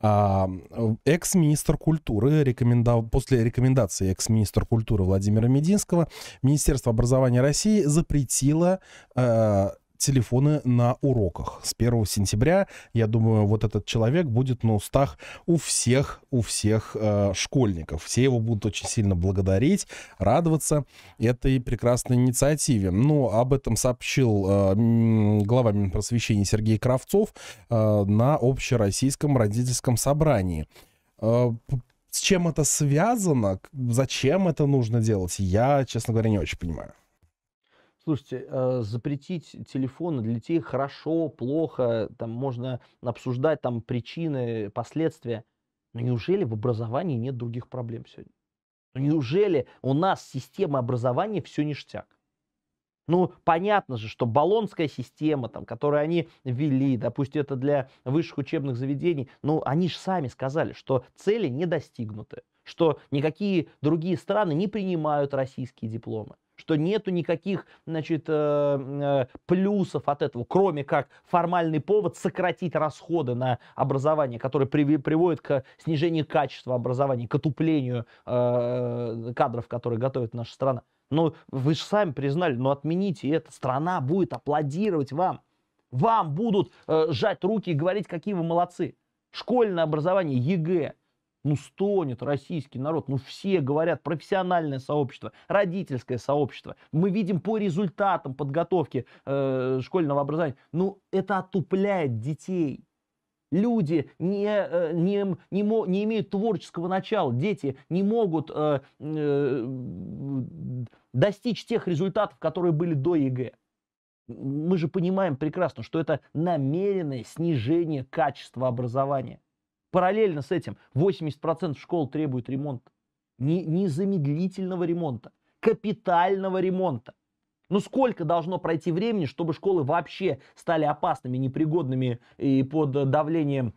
Экс-министр культуры рекомендовал, после рекомендации экс-министра культуры Владимира Мединского Министерство образования России запретило э, телефоны на уроках. С 1 сентября, я думаю, вот этот человек будет на устах у всех, у всех э, школьников. Все его будут очень сильно благодарить, радоваться этой прекрасной инициативе. Но ну, об этом сообщил э, глава Минпросвещения Сергей Кравцов э, на общероссийском родительском собрании. Э, с чем это связано, зачем это нужно делать, я, честно говоря, не очень понимаю. Слушайте, э, запретить телефоны для детей хорошо, плохо, там можно обсуждать там причины, последствия. Но неужели в образовании нет других проблем сегодня? Ну, неужели у нас система образования все ништяк? Ну, понятно же, что баллонская система, там, которую они ввели, допустим, это для высших учебных заведений, ну, они же сами сказали, что цели не достигнуты, что никакие другие страны не принимают российские дипломы что нету никаких, значит, э, э, плюсов от этого, кроме как формальный повод сократить расходы на образование, который приводят к снижению качества образования, к отуплению э, кадров, которые готовит наша страна. Ну, вы же сами признали, ну отмените это, страна будет аплодировать вам. Вам будут э, сжать руки и говорить, какие вы молодцы. Школьное образование, ЕГЭ, ну стонет российский народ, ну все говорят, профессиональное сообщество, родительское сообщество, мы видим по результатам подготовки э, школьного образования, ну это отупляет детей. Люди не, э, не, не, не имеют творческого начала, дети не могут э, э, достичь тех результатов, которые были до ЕГЭ. Мы же понимаем прекрасно, что это намеренное снижение качества образования. Параллельно с этим 80% школ требует ремонта. не Незамедлительного ремонта, капитального ремонта. Ну сколько должно пройти времени, чтобы школы вообще стали опасными, непригодными и под давлением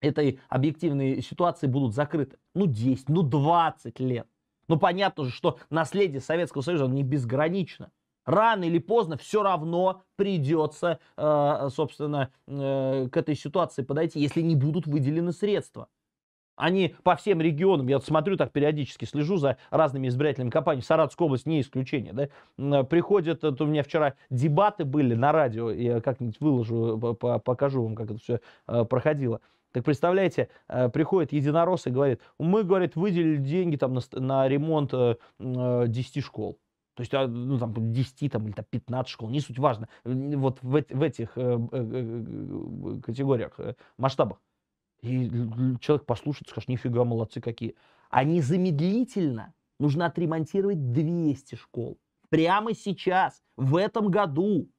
этой объективной ситуации будут закрыты? Ну 10, ну 20 лет. Ну понятно же, что наследие Советского Союза не безгранично. Рано или поздно все равно придется, э, собственно, э, к этой ситуации подойти, если не будут выделены средства. Они по всем регионам, я смотрю так периодически, слежу за разными избирательными кампаниями, Саратовская область не исключение, да, приходят, вот у меня вчера дебаты были на радио, я как-нибудь выложу, покажу вам, как это все э, проходило. Так представляете, приходит единорос и говорит, мы, говорит, выделили деньги там на, на ремонт 10 школ. То есть, а, ну, там, 10 там, или там, 15 школ, не суть важно. Вот в, в этих э, э, э, категориях, масштабах. И человек послушает, скажет, нифига, молодцы какие. А незамедлительно нужно отремонтировать 200 школ. Прямо сейчас, в этом году.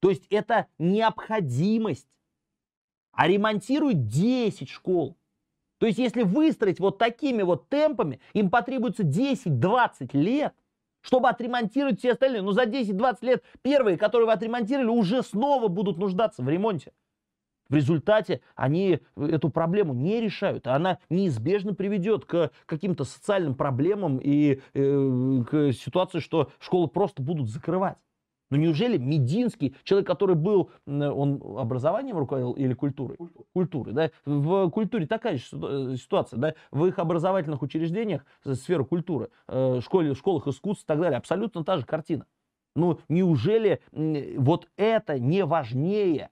То есть это необходимость. А ремонтируют 10 школ. То есть если выстроить вот такими вот темпами, им потребуется 10-20 лет – чтобы отремонтировать все остальные. Но за 10-20 лет первые, которые вы отремонтировали, уже снова будут нуждаться в ремонте. В результате они э, эту проблему не решают, а она неизбежно приведет к каким-то социальным проблемам и э, к ситуации, что школы просто будут закрывать. Ну неужели Мединский, человек, который был, он образованием руководил или культурой? Культура. Культурой, да. В культуре такая же э, ситуация, да. В их образовательных учреждениях, э, сферу культуры, э, школе, школах искусств и так далее, абсолютно та же картина. Ну неужели вот это не важнее?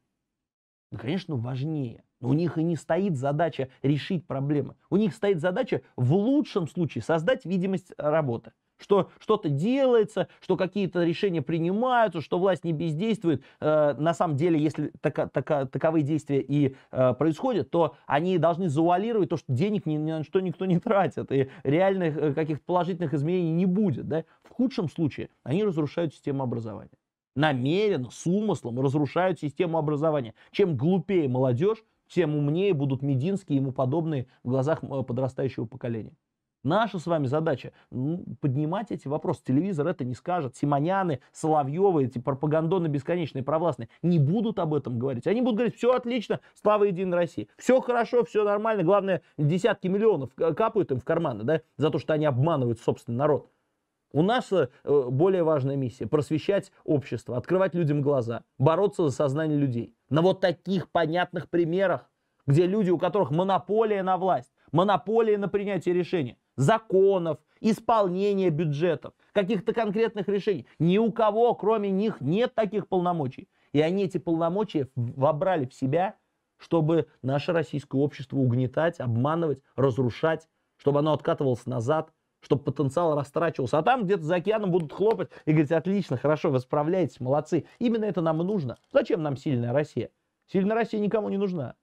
Ну, конечно, важнее. Но у них и не стоит задача решить проблемы. У них стоит задача в лучшем случае создать видимость работы что что-то делается, что какие-то решения принимаются, что власть не бездействует. Э, на самом деле, если така, така, таковые действия и э, происходят, то они должны завуалировать то, что денег ни, ни на что никто не тратит, и реальных э, каких-то положительных изменений не будет. Да? В худшем случае они разрушают систему образования. Намеренно, с умыслом разрушают систему образования. Чем глупее молодежь, тем умнее будут Мединские ему подобные в глазах подрастающего поколения. Наша с вами задача ну, поднимать эти вопросы. Телевизор это не скажет. Симоняны, Соловьевы, эти пропагандоны бесконечные, провластные не будут об этом говорить. Они будут говорить, все отлично, слава Единой России. Все хорошо, все нормально. Главное, десятки миллионов капают им в карманы да, за то, что они обманывают собственный народ. У нас э, более важная миссия – просвещать общество, открывать людям глаза, бороться за сознание людей. На вот таких понятных примерах, где люди, у которых монополия на власть, монополия на принятие решений, законов, исполнения бюджетов, каких-то конкретных решений. Ни у кого, кроме них, нет таких полномочий. И они эти полномочия вобрали в себя, чтобы наше российское общество угнетать, обманывать, разрушать, чтобы оно откатывалось назад, чтобы потенциал растрачивался. А там где-то за океаном будут хлопать и говорить, отлично, хорошо, вы справляетесь, молодцы. Именно это нам и нужно. Зачем нам сильная Россия? Сильная Россия никому не нужна.